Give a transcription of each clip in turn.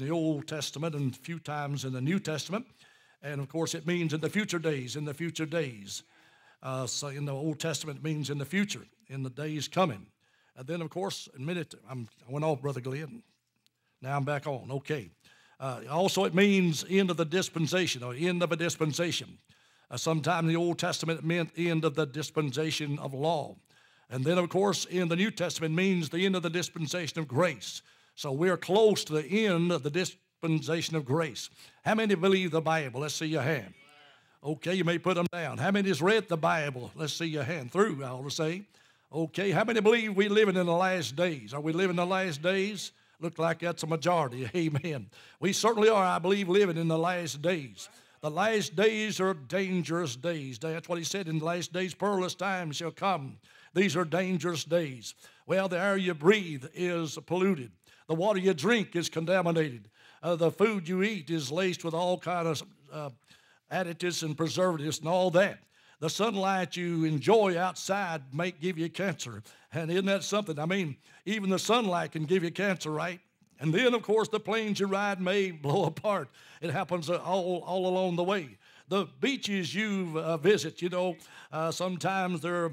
the Old Testament and a few times in the New Testament. And of course, it means in the future days, in the future days. Uh, so in the Old Testament, means in the future, in the days coming. And then, of course, admitted, I'm, I went off, Brother Glenn. Now I'm back on. Okay. Uh, also, it means end of the dispensation or end of a dispensation. Uh, sometime in the Old Testament, it meant end of the dispensation of law. And then, of course, in the New Testament means the end of the dispensation of grace. So we are close to the end of the dispensation of grace. How many believe the Bible? Let's see your hand. Okay, you may put them down. How many has read the Bible? Let's see your hand through, I ought to say. Okay, how many believe we're living in the last days? Are we living in the last days? Look like that's a majority. Amen. We certainly are, I believe, living in the last days. The last days are dangerous days. That's what he said in the last days, perilous times shall come. These are dangerous days. Well, the air you breathe is polluted. The water you drink is contaminated. Uh, the food you eat is laced with all kind of uh, additives and preservatives and all that. The sunlight you enjoy outside may give you cancer. And isn't that something? I mean, even the sunlight can give you cancer, right? And then, of course, the planes you ride may blow apart. It happens uh, all, all along the way. The beaches you uh, visit, you know, uh, sometimes they're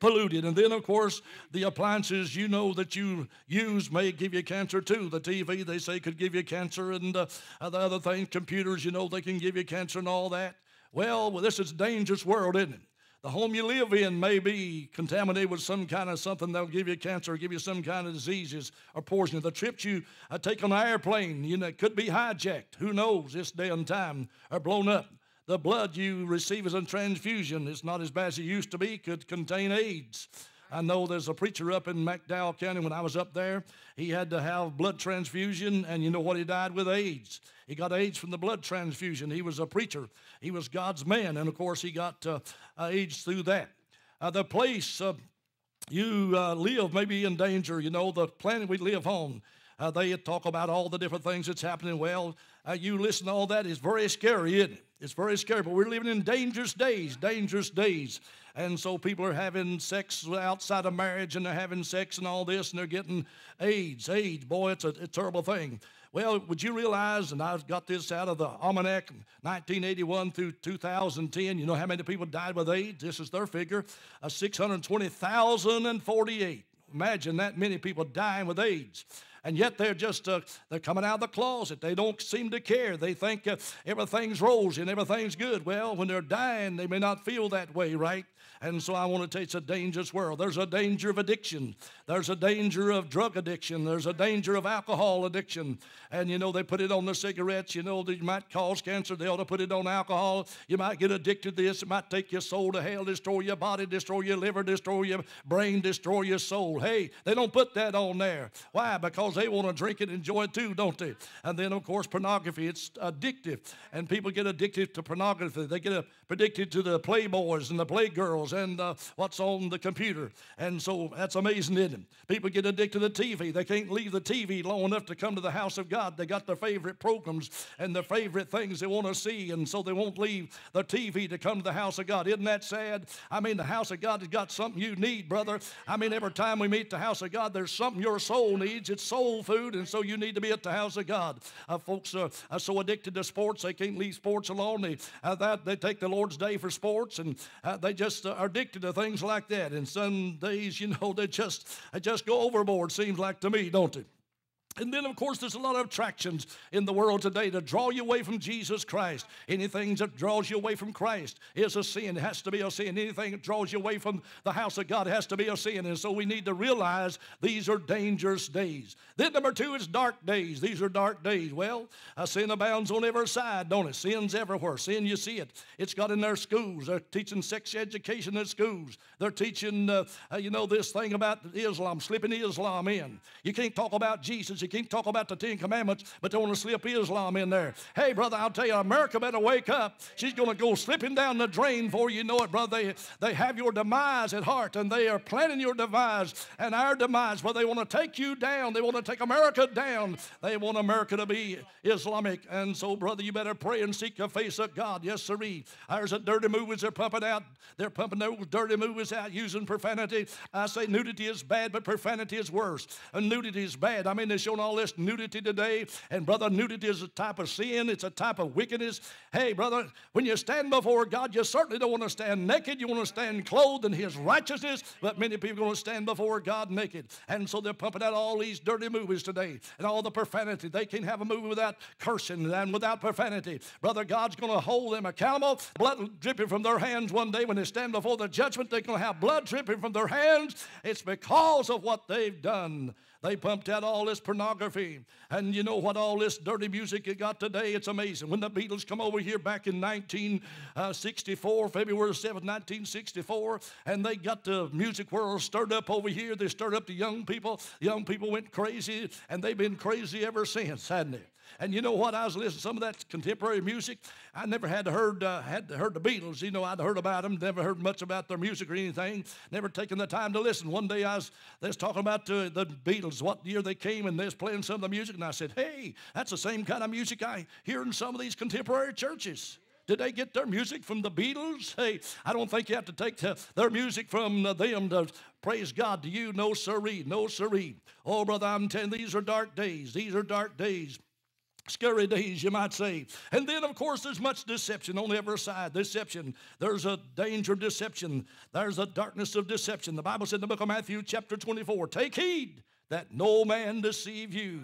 polluted. And then, of course, the appliances you know that you use may give you cancer too. The TV, they say, could give you cancer, and uh, uh, the other things, computers, you know, they can give you cancer and all that. Well, well, this is a dangerous world, isn't it? The home you live in may be contaminated with some kind of something that'll give you cancer or give you some kind of diseases or poison. The trips you uh, take on an airplane, you know, could be hijacked. Who knows this day and time are blown up. The blood you receive as a transfusion, it's not as bad as it used to be, could contain AIDS. I know there's a preacher up in McDowell County when I was up there. He had to have blood transfusion, and you know what? He died with AIDS. He got AIDS from the blood transfusion. He was a preacher, he was God's man, and of course, he got uh, uh AIDS through that. Uh, the place uh, you uh, live may be in danger, you know, the planet we live on. Uh, they talk about all the different things that's happening. Well, you listen to all that. It's very scary, isn't it? It's very scary, but we're living in dangerous days, dangerous days. And so people are having sex outside of marriage and they're having sex and all this and they're getting AIDS. AIDS, boy, it's a, a terrible thing. Well, would you realize, and I've got this out of the almanac 1981 through 2010, you know how many people died with AIDS? This is their figure uh, 620,048. Imagine that many people dying with AIDS and yet they're just uh, they're coming out of the closet. They don't seem to care. They think uh, everything's rosy and everything's good. Well, when they're dying, they may not feel that way, right? And so I want to tell you, it's a dangerous world. There's a danger of addiction. There's a danger of drug addiction. There's a danger of alcohol addiction. And you know, they put it on the cigarettes. You know, they might cause cancer. They ought to put it on alcohol. You might get addicted to this. It might take your soul to hell, destroy your body, destroy your liver, destroy your brain, destroy your soul. Hey, they don't put that on there. Why? Because they want to drink it and enjoy it too, don't they? And then, of course, pornography. It's addictive. And people get addicted to pornography. They get addicted to the playboys and the playgirls and uh, what's on the computer. And so that's amazing, isn't it? People get addicted to the TV. They can't leave the TV long enough to come to the house of God. They got their favorite programs and their favorite things they want to see. And so they won't leave the TV to come to the house of God. Isn't that sad? I mean, the house of God has got something you need, brother. I mean, every time we meet the house of God, there's something your soul needs. It's soul soul food, and so you need to be at the house of God. Uh, folks are, are, uh, so addicted to sports, they can't leave sports alone. They, uh, that, they take the Lord's day for sports, and uh, they just uh, are addicted to things like that. And some days, you know, they just, they just go overboard, seems like to me, don't it? And then, of course, there's a lot of attractions in the world today to draw you away from Jesus Christ. Anything that draws you away from Christ is a sin. It has to be a sin. Anything that draws you away from the house of God has to be a sin. And so we need to realize these are dangerous days. Then, number two, is dark days. These are dark days. Well, uh, sin abounds on every side, don't it? Sin's everywhere. Sin, you see it. It's got in their schools. They're teaching sex education in schools. They're teaching, uh, uh you know, this thing about Islam, slipping Islam in. You can't talk about Jesus he not talking about the Ten Commandments, but they want to slip Islam in there. Hey, brother, I'll tell you, America better wake up. She's going to go slipping down the drain before you know it, brother. They, they have your demise at heart, and they are planning your demise and our demise. But they want to take you down. They want to take America down. They want America to be Islamic. And so, brother, you better pray and seek the face of God. Yes, sirree. There's a dirty movies they're pumping out. They're pumping those dirty movies out using profanity. I say nudity is bad, but profanity is worse. And nudity is bad. I mean, they show on all this nudity today. And brother, nudity is a type of sin, it's a type of wickedness. Hey, brother, when you stand before God, you certainly don't want to stand naked. You want to stand clothed in His righteousness. But many people are going to stand before God naked. And so they're pumping out all these dirty movies today and all the profanity. They can't have a movie without cursing and without profanity. Brother, God's going to hold them accountable. Blood dripping from their hands one day when they stand before the judgment, they're going to have blood dripping from their hands. It's because of what they've done they pumped out all this pornography. And you know what? All this dirty music you got today, it's amazing. When the Beatles come over here back in 1964, uh, February 7, 1964, and they got the music world stirred up over here, they stirred up the young people. young people went crazy, and they've been crazy ever since, hadn't they? And you know what? I was listening to some of that contemporary music. I never had heard uh, had heard the Beatles. You know, I'd heard about them, never heard much about their music or anything. Never taken the time to listen. One day I was they was talking about uh, the Beatles, what year they came, and they was playing some of the music, and I said, "Hey, that's the same kind of music I hear in some of these contemporary churches." Did they get their music from the Beatles? Hey, I don't think you have to take the, uh, their music from uh, them to praise God to you. No, siree. No, siree. Oh, brother, I'm telling these are dark days. These are dark days. Scary days, you might say. And then, of course, there's much deception on every side. Deception. There's a danger of deception. There's a darkness of deception. The Bible said in the book of Matthew, chapter 24, Take heed that no man deceive you.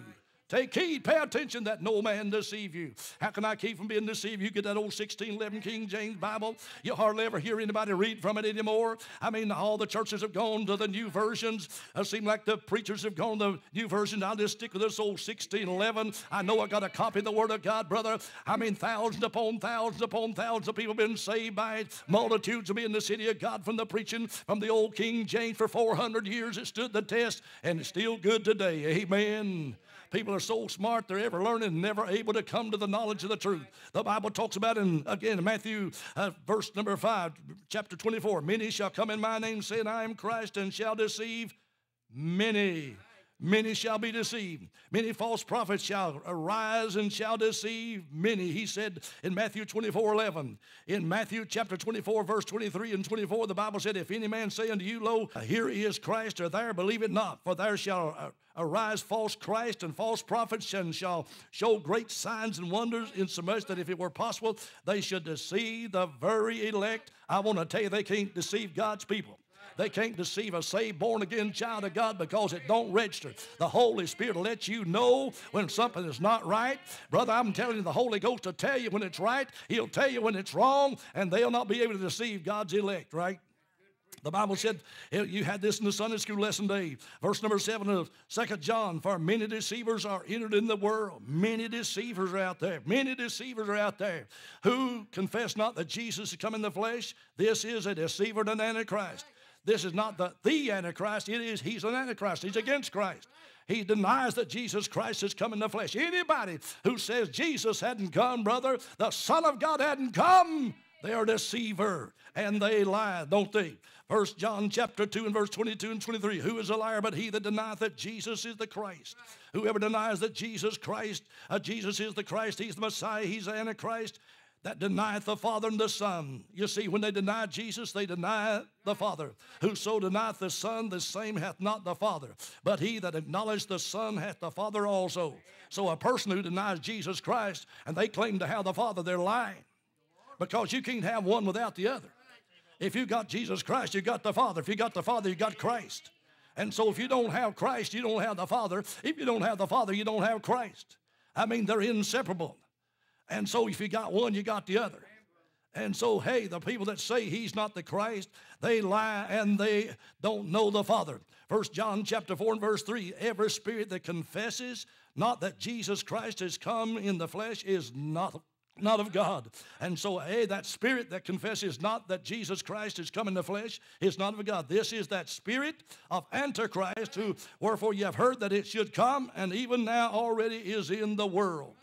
Take heed, pay attention that no man deceive you. How can I keep from being deceived? You get that old 1611 King James Bible. You hardly ever hear anybody read from it anymore. I mean, all the churches have gone to the new versions. It uh, seems like the preachers have gone to new versions. I'll just stick with this old 1611. I know I got a copy of the Word of God, brother. I mean, thousands upon thousands upon thousands of people been saved by it. Multitudes of me in the city of God from the preaching from the old King James for 400 years. It stood the test and it's still good today. Amen. People are so smart, they're ever learning, never able to come to the knowledge of the truth. The Bible talks about in, again, Matthew uh, verse number 5, chapter 24, many shall come in my name, saying, I am Christ, and shall deceive many. Many shall be deceived. Many false prophets shall arise and shall deceive many. He said in Matthew 24 11. In Matthew chapter 24, verse 23 and 24, the Bible said, If any man say unto you, Lo, here is Christ, or there, believe it not, for there shall arise false Christ and false prophets, and shall show great signs and wonders, insomuch that if it were possible, they should deceive the very elect. I want to tell you, they can't deceive God's people. They can't deceive a saved, born again child of God because it don't register. The Holy Spirit will let you know when something is not right. Brother, I'm telling you, the Holy Ghost will tell you when it's right. He'll tell you when it's wrong, and they'll not be able to deceive God's elect, right? The Bible said, you had this in the Sunday school lesson day, verse number seven of Second John, for many deceivers are entered in the world. Many deceivers are out there. Many deceivers are out there who confess not that Jesus is come in the flesh. This is a deceiver and an antichrist. This is not the, the Antichrist. It is he's an Antichrist. He's against Christ. He denies that Jesus Christ has come in the flesh. Anybody who says Jesus hadn't come, brother, the Son of God hadn't come, they are deceiver and they lie, don't they? First John chapter 2 and verse 22 and 23. Who is a liar but he that denieth that Jesus is the Christ? Whoever denies that Jesus Christ, uh, Jesus is the Christ, he's the Messiah, he's the Antichrist, that denieth the Father and the Son. You see, when they deny Jesus, they deny the Father. Whoso denieth the Son, the same hath not the Father. But he that acknowledgeth the Son hath the Father also. So a person who denies Jesus Christ and they claim to have the Father, they're lying. Because you can't have one without the other. If you got Jesus Christ, you got the Father. If you got the Father, you got Christ. And so if you don't have Christ, you don't have the Father. If you don't have the Father, you don't have Christ. I mean, they're inseparable. And so if you got one, you got the other. And so, hey, the people that say he's not the Christ, they lie and they don't know the Father. First John chapter 4 and verse 3, every spirit that confesses not that Jesus Christ has come in the flesh is not not of God. And so, hey, that spirit that confesses not that Jesus Christ is come in the flesh is not of God. This is that spirit of Antichrist, who wherefore you have heard that it should come, and even now already is in the world.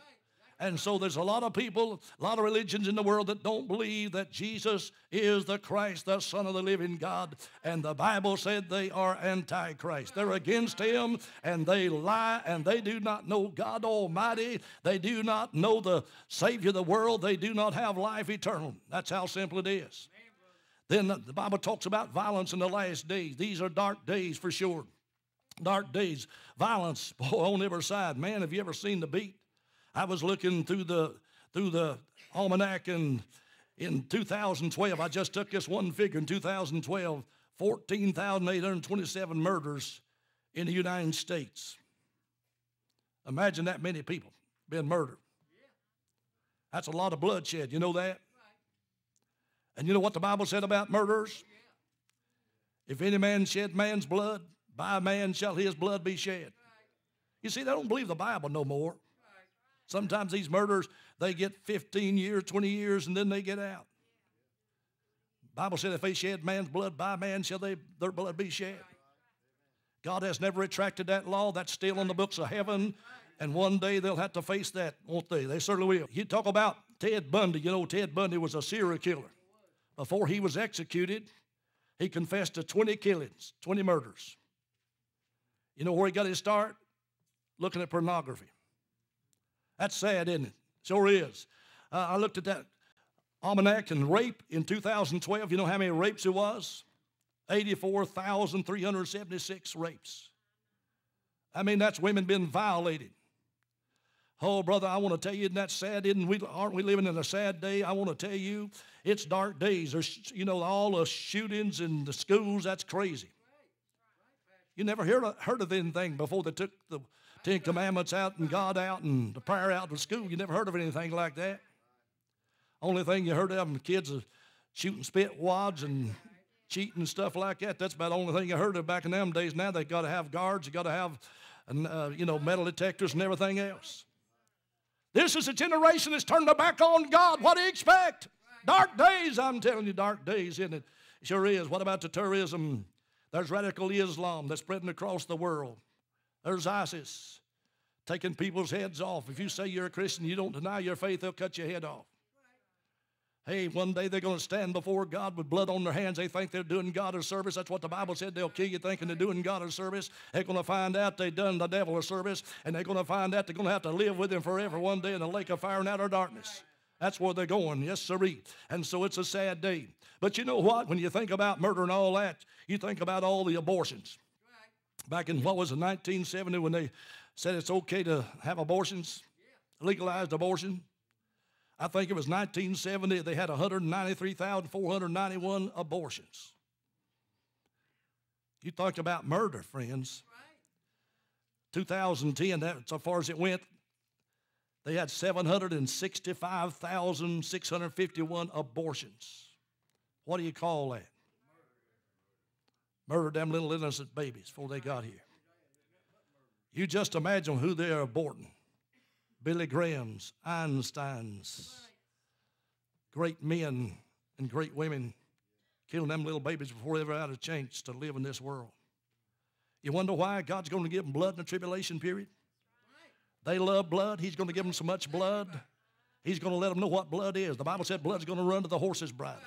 And so there's a lot of people, a lot of religions in the world that don't believe that Jesus is the Christ, the Son of the living God. And the Bible said they are antichrist. They're against him and they lie and they do not know God Almighty. They do not know the Savior of the world. They do not have life eternal. That's how simple it is. Then the Bible talks about violence in the last days. These are dark days for sure. Dark days, violence boy, on every side. Man, have you ever seen the beat? I was looking through the through the almanac and in 2012, I just took this one figure in 2012, 14,827 murders in the United States. Imagine that many people being murdered. That's a lot of bloodshed, you know that? And you know what the Bible said about murderers? If any man shed man's blood, by man shall his blood be shed. You see, they don't believe the Bible no more. Sometimes these murderers, they get 15 years, 20 years, and then they get out. Bible said, if they shed man's blood, by man shall they, their blood be shed. God has never retracted that law. That's still in the books of heaven. And one day they'll have to face that, won't they? They certainly will. You talk about Ted Bundy. You know, Ted Bundy was a serial killer. Before he was executed, he confessed to 20 killings, 20 murders. You know where he got his start? Looking at pornography. That's sad, isn't it? Sure is. Uh, I looked at that almanac and rape in 2012. You know how many rapes it was? 84,376 rapes. I mean, that's women being violated. Oh, brother, I want to tell you, isn't that sad? Isn't we, aren't we living in a sad day? I want to tell you, it's dark days. There's, you know, all the shootings in the schools, that's crazy. You never heard of, heard of anything before they took the Ten Commandments out and God out and the prayer out of school. You never heard of anything like that. Only thing you heard of them kids shooting spit wads and cheating and stuff like that. That's about the only thing you heard of back in them days. Now they have got to have guards, you got to have, uh, you know, metal detectors and everything else. This is a generation that's turned their back on God. What do you expect? Dark days, I'm telling you, dark days, isn't it? Sure is. What about the tourism there's radical Islam that's spreading across the world. There's ISIS taking people's heads off. If you say you're a Christian, you don't deny your faith, they'll cut your head off. Hey, one day they're going to stand before God with blood on their hands. They think they're doing God a service. That's what the Bible said. They'll kill you thinking they're doing God a service. They're going to find out they've done the devil a service, and they're going to find out they're going to have to live with him forever one day in the lake of fire and outer darkness. That's where they're going. Yes, siree. And so it's a sad day. But you know what? When you think about murder and all that, you think about all the abortions. Back in what was it, 1970, when they said it's okay to have abortions, legalized abortion. I think it was 1970, they had 193,491 abortions. You talked about murder, friends. 2010, that, so far as it went, they had 765,651 abortions. What do you call that? Murder them little innocent babies before they got here. You just imagine who they are aborting Billy Graham's, Einstein's, great men and great women killing them little babies before they ever had a chance to live in this world. You wonder why God's going to give them blood in the tribulation period? They love blood. He's going to give them so much blood. He's going to let them know what blood is. The Bible said blood's going to run to the horse's bridle.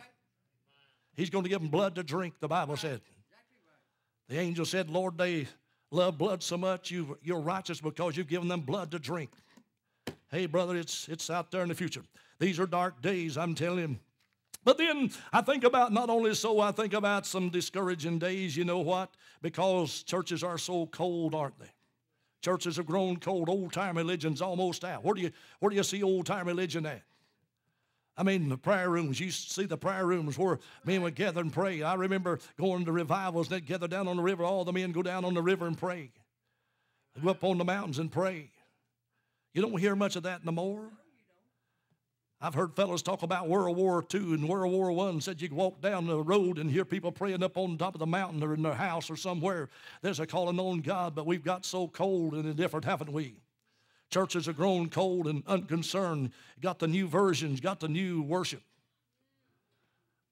He's going to give them blood to drink, the Bible said. The angel said, Lord, they love blood so much, you, you're righteous because you've given them blood to drink. Hey, brother, it's, it's out there in the future. These are dark days, I'm telling you. But then I think about not only so, I think about some discouraging days, you know what? Because churches are so cold, aren't they? Churches have grown cold. Old time religion's almost out. Where do you, where do you see old time religion at? I mean, the prayer rooms, you see the prayer rooms where men would gather and pray. I remember going to revivals, they'd gather down on the river. All the men go down on the river and pray. They go up on the mountains and pray. You don't hear much of that no more. I've heard fellows talk about World War II and World War I said you could walk down the road and hear people praying up on top of the mountain or in their house or somewhere. There's a calling on God, but we've got so cold and indifferent, haven't we? Churches have grown cold and unconcerned, got the new versions, got the new worship.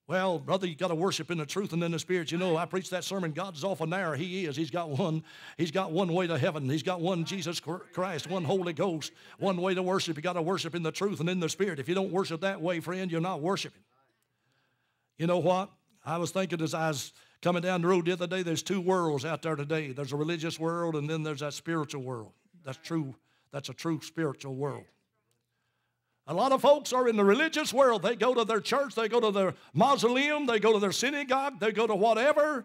Well, brother, you got to worship in the truth and in the spirit. You know, I preached that sermon. God's off and there. He is. He's got one. He's got one way to heaven. He's got one Jesus Christ, one Holy Ghost, one way to worship. You got to worship in the truth and in the spirit. If you don't worship that way, friend, you're not worshiping. You know what? I was thinking as I was coming down the road the other day. There's two worlds out there today. There's a religious world, and then there's that spiritual world. That's true that's a true spiritual world. A lot of folks are in the religious world. They go to their church, they go to their mausoleum, they go to their synagogue, they go to whatever,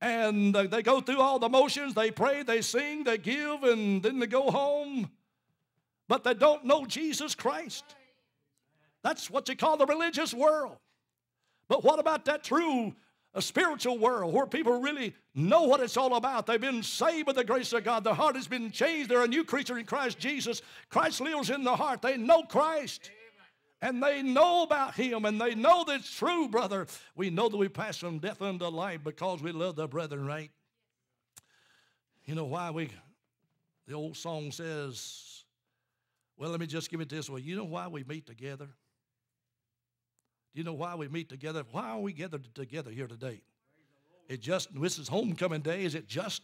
and they go through all the motions. They pray, they sing, they give, and then they go home. But they don't know Jesus Christ. That's what you call the religious world. But what about that true a spiritual world where people really know what it's all about. They've been saved by the grace of God. Their heart has been changed. They're a new creature in Christ Jesus. Christ lives in the heart. They know Christ. And they know about him and they know that it's true, brother. We know that we pass from death unto life because we love the brethren, right? You know why we, the old song says, well, let me just give it this way. You know why we meet together? Do you know why we meet together? Why are we gathered together here today? It just this is homecoming day. Is it just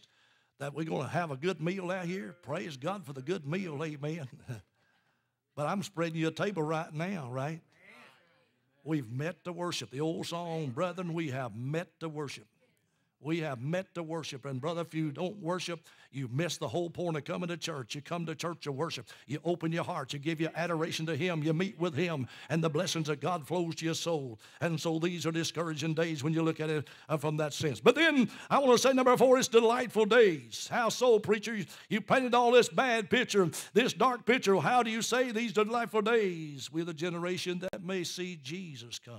that we're going to have a good meal out here? Praise God for the good meal, amen. but I'm spreading you a table right now, right? We've met to worship. The old song, brethren, we have met to worship. We have met to worship. And brother, if you don't worship, you miss the whole point of coming to church. You come to church to worship. You open your heart. You give your adoration to Him. You meet with Him. And the blessings of God flows to your soul. And so these are discouraging days when you look at it uh, from that sense. But then I want to say number four, it's delightful days. How so, preacher? You, painted all this bad picture, this dark picture. How do you say these delightful days? We're the generation that may see Jesus come.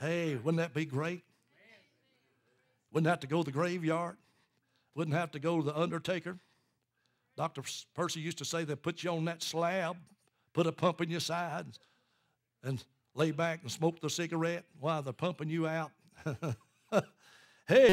Hey, wouldn't that be great? Wouldn't have to go to the graveyard. Wouldn't have to go to the undertaker. Dr. Percy used to say they put you on that slab, put a pump in your side, and lay back and smoke the cigarette while they're pumping you out. hey,